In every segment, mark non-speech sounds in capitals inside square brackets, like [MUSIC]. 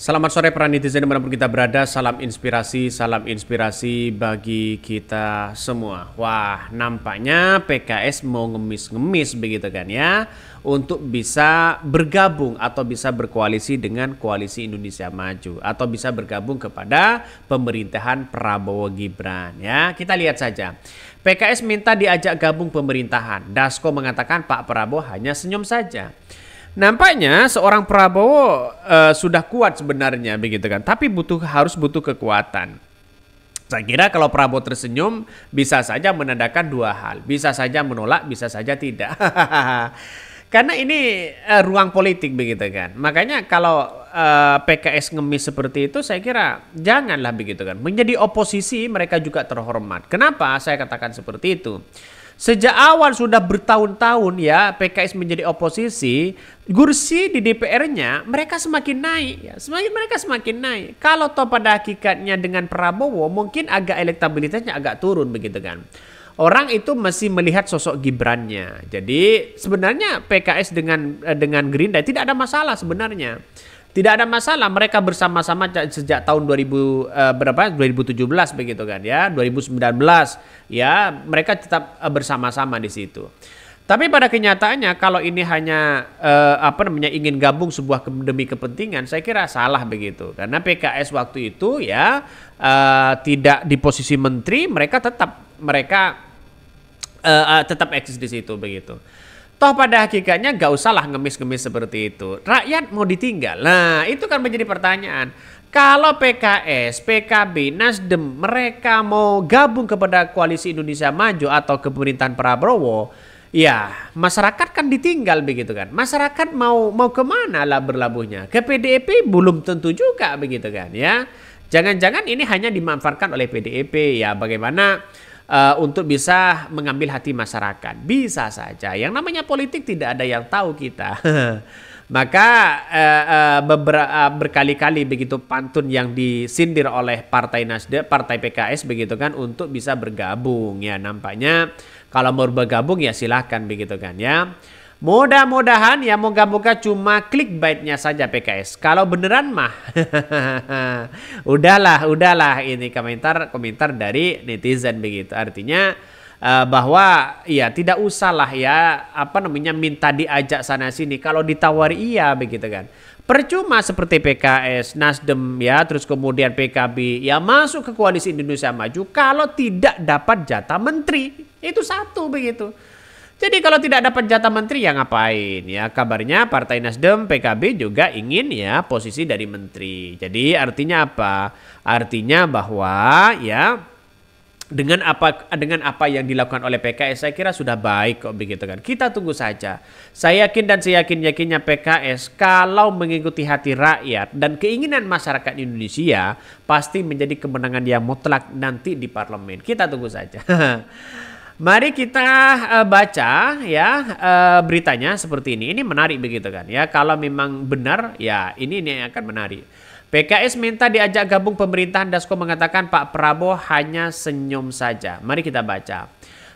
Selamat sore para netizen dimanapun kita berada, salam inspirasi, salam inspirasi bagi kita semua. Wah, nampaknya PKS mau ngemis-ngemis begitu kan ya, untuk bisa bergabung atau bisa berkoalisi dengan Koalisi Indonesia Maju atau bisa bergabung kepada pemerintahan Prabowo Gibran ya. Kita lihat saja. PKS minta diajak gabung pemerintahan. Dasko mengatakan Pak Prabowo hanya senyum saja. Nampaknya seorang Prabowo uh, sudah kuat sebenarnya begitu kan, tapi butuh harus butuh kekuatan. Saya kira kalau Prabowo tersenyum bisa saja menandakan dua hal, bisa saja menolak, bisa saja tidak. [LAUGHS] Karena ini uh, ruang politik begitu kan. Makanya kalau uh, eh, PKS ngemis seperti itu saya kira janganlah begitu kan. Menjadi oposisi mereka juga terhormat. Kenapa saya katakan seperti itu? Sejak awal sudah bertahun-tahun ya PKS menjadi oposisi, kursi di DPR-nya mereka semakin naik ya, semakin mereka semakin naik. Kalau toh pada hakikatnya dengan Prabowo mungkin agak elektabilitasnya agak turun begitu kan orang itu masih melihat sosok Gibran-nya. Jadi sebenarnya PKS dengan eh, dengan Gerindra tidak ada masalah sebenarnya tidak ada masalah mereka bersama-sama sejak tahun 2000 eh, berapa 2017 begitu kan ya 2019 ya mereka tetap eh, bersama-sama di situ tapi pada kenyataannya kalau ini hanya eh, apa namanya ingin gabung sebuah ke demi kepentingan, saya kira salah begitu. Karena PKS waktu itu ya eh, tidak di posisi menteri, mereka tetap mereka eh, eh tetap eksis di situ begitu. Toh pada hakikatnya gak usahlah ngemis-ngemis seperti itu. Rakyat mau ditinggal. Nah itu kan menjadi pertanyaan. Kalau PKS, PKB, Nasdem mereka mau gabung kepada koalisi Indonesia Maju atau ke Prabowo, ya masyarakat kan ditinggal begitu kan. Masyarakat mau mau kemana lah berlabuhnya? Ke PDIP belum tentu juga begitu kan ya. Jangan-jangan ini hanya dimanfaatkan oleh PDIP ya bagaimana uh, untuk bisa mengambil hati masyarakat. Bisa saja. Yang namanya politik tidak ada yang tahu kita. [LAUGHS] Maka uh, eh, uh, eh, beberapa uh, berkali-kali begitu pantun yang disindir oleh Partai Nasdem, Partai PKS begitu kan untuk bisa bergabung ya nampaknya kalau mau bergabung ya silahkan begitu kan ya. Mudah-mudahan ya moga-moga cuma klik clickbaitnya saja PKS. Kalau beneran mah [LAUGHS] udahlah, udahlah ini komentar-komentar dari netizen begitu. Artinya uh, bahwa ya tidak usahlah ya apa namanya minta diajak sana sini kalau ditawari iya begitu kan. Percuma seperti PKS, Nasdem ya, terus kemudian PKB ya masuk ke koalisi Indonesia Maju kalau tidak dapat jatah menteri. Itu satu begitu. Jadi kalau tidak dapat jatah menteri ya ngapain ya? Kabarnya Partai Nasdem PKB juga ingin ya posisi dari menteri. Jadi artinya apa? Artinya bahwa ya dengan apa dengan apa yang dilakukan oleh PKS saya kira sudah baik kok begitu kan. Kita tunggu saja. Saya yakin dan saya yakin yakinnya PKS kalau mengikuti hati rakyat dan keinginan masyarakat Indonesia pasti menjadi kemenangan yang mutlak nanti di parlemen. Kita tunggu saja. [LAUGHS] Mari kita uh, baca ya uh, beritanya seperti ini. Ini menarik begitu kan? Ya kalau memang benar ya ini ini yang akan menarik. PKS minta diajak gabung pemerintahan Dasko mengatakan Pak Prabowo hanya senyum saja. Mari kita baca.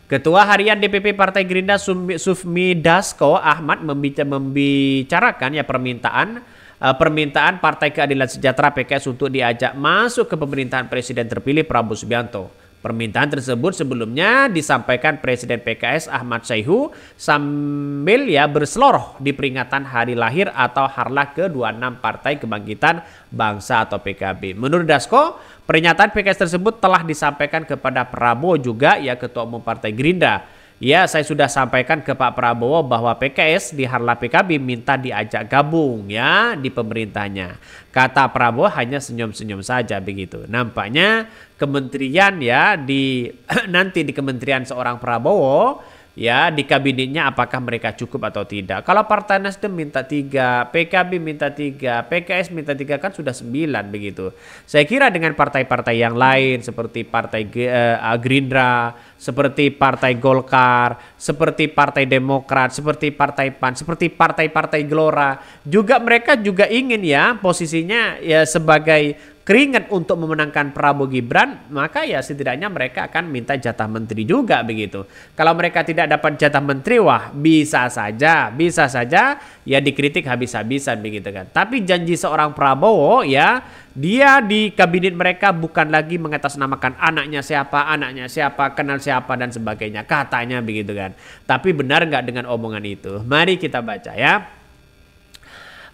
Ketua Harian DPP Partai Gerindra Sufmi Dasko Ahmad membicarakan ya permintaan e, permintaan Partai Keadilan Sejahtera PKS untuk diajak masuk ke pemerintahan Presiden terpilih Prabowo Subianto. Permintaan tersebut sebelumnya disampaikan Presiden PKS Ahmad Syaihu sambil ya berseloroh di peringatan hari lahir atau harlah ke-26 Partai Kebangkitan Bangsa atau PKB. Menurut Dasko, pernyataan PKS tersebut telah disampaikan kepada Prabowo juga ya Ketua Umum Partai Gerindra Ya, saya sudah sampaikan ke Pak Prabowo bahwa PKS di Harla PKB minta diajak gabung ya di pemerintahnya. Kata Prabowo hanya senyum-senyum saja begitu. Nampaknya kementerian ya di [CLEARS THROAT] nanti di kementerian seorang Prabowo ya di kabinetnya apakah mereka cukup atau tidak. Kalau Partai Nasdem minta tiga, PKB minta tiga, PKS minta tiga kan sudah sembilan begitu. Saya kira dengan partai-partai yang lain seperti Partai eh, eh, Gerindra, seperti Partai Golkar, seperti Partai Demokrat, seperti Partai PAN, seperti partai-partai Gelora, juga mereka juga ingin ya posisinya ya sebagai keringat untuk memenangkan Prabowo Gibran, maka ya setidaknya mereka akan minta jatah menteri juga begitu. Kalau mereka tidak dapat jatah menteri, wah bisa saja, bisa saja ya dikritik habis-habisan begitu kan. Tapi janji seorang Prabowo ya, dia di kabinet mereka bukan lagi mengatasnamakan anaknya siapa, anaknya siapa, kenal siapa dan sebagainya. Katanya begitu kan. Tapi benar nggak dengan omongan itu? Mari kita baca ya.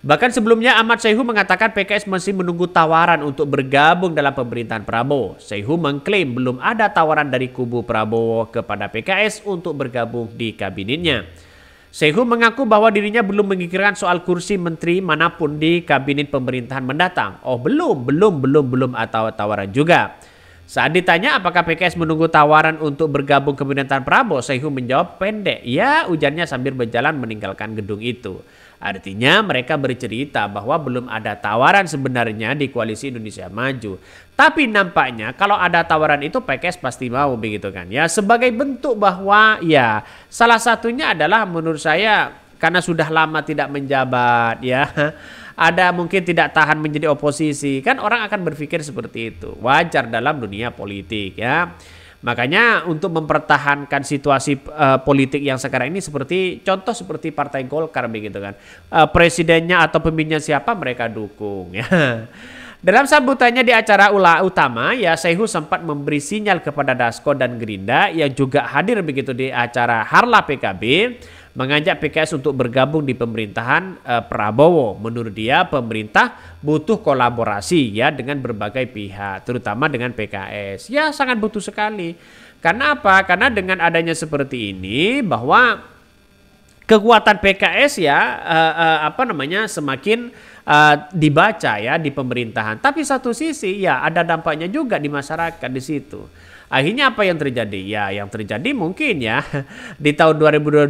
Bahkan sebelumnya Ahmad Seihu mengatakan PKS masih menunggu tawaran untuk bergabung dalam pemerintahan Prabowo. Seihu mengklaim belum ada tawaran dari kubu Prabowo kepada PKS untuk bergabung di kabinetnya. Seihu mengaku bahwa dirinya belum mengikirkan soal kursi menteri manapun di kabinet pemerintahan mendatang. Oh belum, belum, belum, belum atau tawaran juga. Saat ditanya apakah PKS menunggu tawaran untuk bergabung ke pemerintahan Prabowo, Seihu menjawab pendek. Ya, ujarnya sambil berjalan meninggalkan gedung itu. Artinya mereka bercerita bahwa belum ada tawaran sebenarnya di koalisi Indonesia Maju. Tapi nampaknya kalau ada tawaran itu PKS pasti mau begitu kan. Ya sebagai bentuk bahwa ya salah satunya adalah menurut saya karena sudah lama tidak menjabat ya [LAUGHS] ada mungkin tidak tahan menjadi oposisi kan orang akan berpikir seperti itu wajar dalam dunia politik ya Makanya untuk mempertahankan situasi uh, politik yang sekarang ini seperti contoh seperti Partai Golkar begitu kan. Uh, presidennya atau pemimpinnya siapa mereka dukung ya. [LAUGHS] Dalam sambutannya di acara ula utama, ya Sehu sempat memberi sinyal kepada Dasko dan Gerinda yang juga hadir begitu di acara Harla PKB mengajak PKS untuk bergabung di pemerintahan eh, Prabowo. Menurut dia pemerintah butuh kolaborasi ya dengan berbagai pihak, terutama dengan PKS. Ya sangat butuh sekali. Karena apa? Karena dengan adanya seperti ini bahwa kekuatan PKS ya eh, eh, apa namanya semakin uh, dibaca ya di pemerintahan. Tapi satu sisi ya ada dampaknya juga di masyarakat di situ. Akhirnya apa yang terjadi? Ya, yang terjadi mungkin ya [LAUGHS] di tahun 2029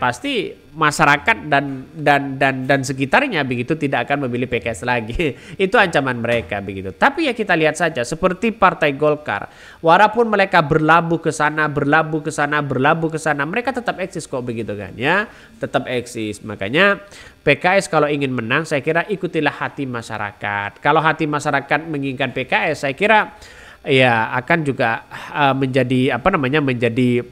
pasti masyarakat dan dan dan dan sekitarnya begitu tidak akan memilih PKS lagi. [LAUGHS] Itu ancaman mereka begitu. Tapi ya kita lihat saja seperti Partai Golkar, walaupun mereka berlabuh ke sana, berlabuh ke sana, berlabuh ke sana, mereka tetap eksis kok begitu kan ya. Tetap eksis. Makanya PKS kalau ingin menang saya kira ikutilah hati masyarakat. Kalau hati masyarakat menginginkan PKS saya kira ya akan juga uh, menjadi apa namanya menjadi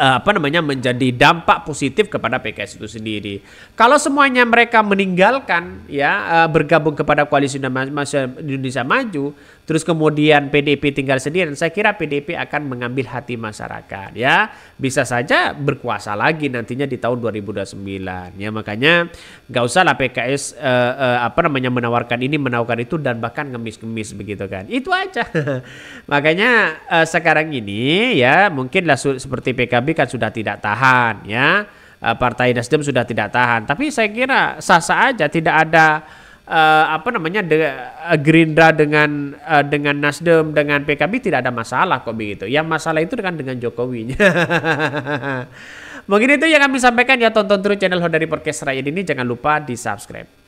uh, apa namanya menjadi dampak positif kepada PKS itu sendiri. Kalau semuanya mereka meninggalkan ya uh, bergabung kepada koalisi Indonesia Maju, terus kemudian PDIP tinggal sendiri, dan saya kira PDIP akan mengambil hati masyarakat ya. Bisa saja berkuasa lagi nantinya di tahun 2029. Ya makanya nggak usah lah PKS eh, eh, apa namanya menawarkan ini menawarkan itu dan bahkan ngemis-ngemis begitu kan. Itu aja. [LAUGHS] makanya eh, sekarang ini ya mungkinlah seperti PKB kan sudah tidak tahan ya. Eh, Partai Nasdem sudah tidak tahan, tapi saya kira sah-sah aja, tidak ada uh, apa namanya de, uh, Gerindra dengan uh, dengan Nasdem dengan PKB tidak ada masalah kok begitu. Yang masalah itu kan dengan Jokowi. [LAUGHS] Mungkin itu yang kami sampaikan ya tonton terus channel Hodari Podcast Rakyat ini jangan lupa di subscribe.